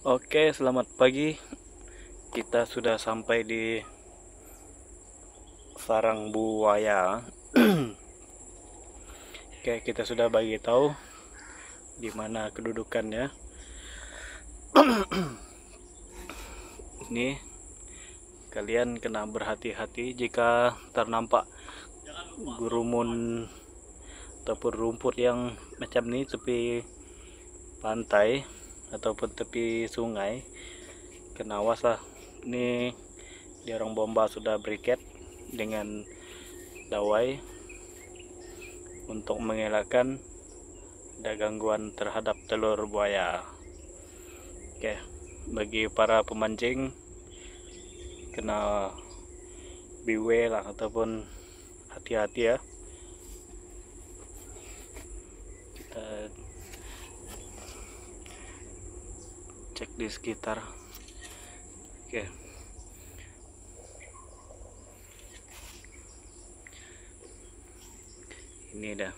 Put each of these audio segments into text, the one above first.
Oke, selamat pagi. Kita sudah sampai di sarang buaya. Oke, kita sudah bagi tahu di mana kedudukannya. Ini kalian kena berhati-hati jika ternampak gurumun ataupun rumput yang macam ini tepi pantai ataupun tepi sungai kena awas lah ini diorang bomba sudah berikat dengan dawai untuk mengelakkan ada gangguan terhadap telur buaya oke bagi para pemancing kena beware lah ataupun hati-hati ya cek di sekitar oke ini dah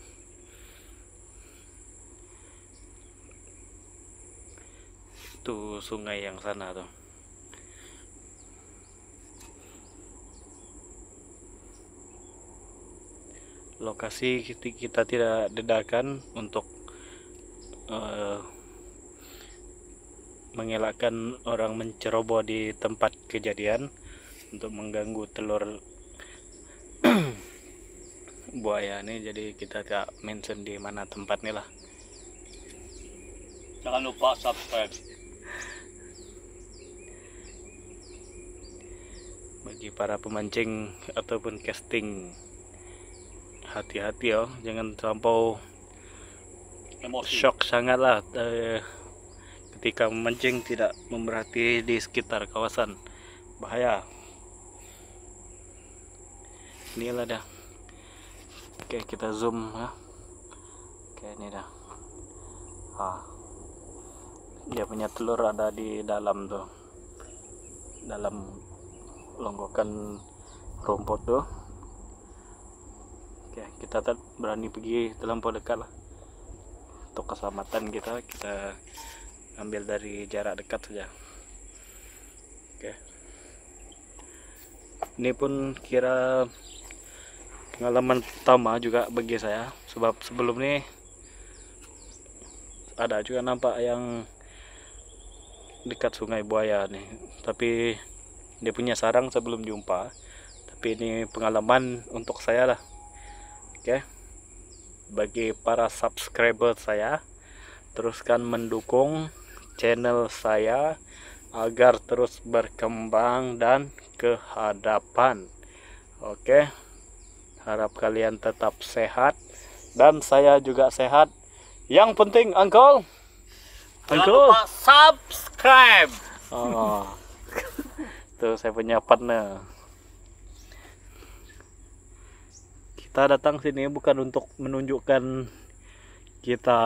itu sungai yang sana tuh lokasi kita tidak dedakan untuk uh, mengelakkan orang menceroboh di tempat kejadian untuk mengganggu telur buaya ini jadi kita tidak mention di mana tempatnya lah jangan lupa subscribe bagi para pemancing ataupun casting hati-hati ya jangan terlampau shock sangat lah eh, ketika memancing tidak memberhati di sekitar kawasan bahaya inilah dah oke kita zoom ya oke ini dah ah dia punya telur ada di dalam tuh dalam longgokan rumput tuh oke kita berani pergi terlampau dekat lah untuk keselamatan kita kita ambil dari jarak dekat saja oke ini pun kira pengalaman pertama juga bagi saya sebab sebelum ini ada juga nampak yang dekat sungai buaya nih tapi dia punya sarang sebelum jumpa tapi ini pengalaman untuk saya lah oke okay. bagi para subscriber saya teruskan mendukung channel saya agar terus berkembang dan kehadapan. hadapan. Oke. Harap kalian tetap sehat dan saya juga sehat. Yang penting angkol. Jangan lupa subscribe. Oh. Tuh saya punya partner. Kita datang sini bukan untuk menunjukkan kita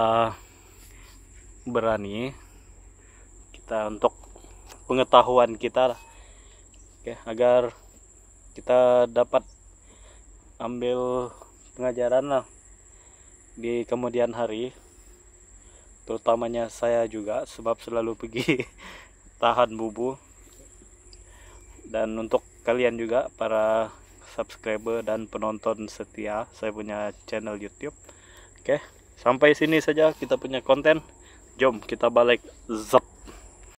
berani, kita untuk pengetahuan kita lah. Oke, agar kita dapat ambil pengajaran lah di kemudian hari terutamanya saya juga sebab selalu pergi tahan bubu dan untuk kalian juga para subscriber dan penonton setia saya punya channel YouTube oke sampai sini saja kita punya konten jom kita balik zap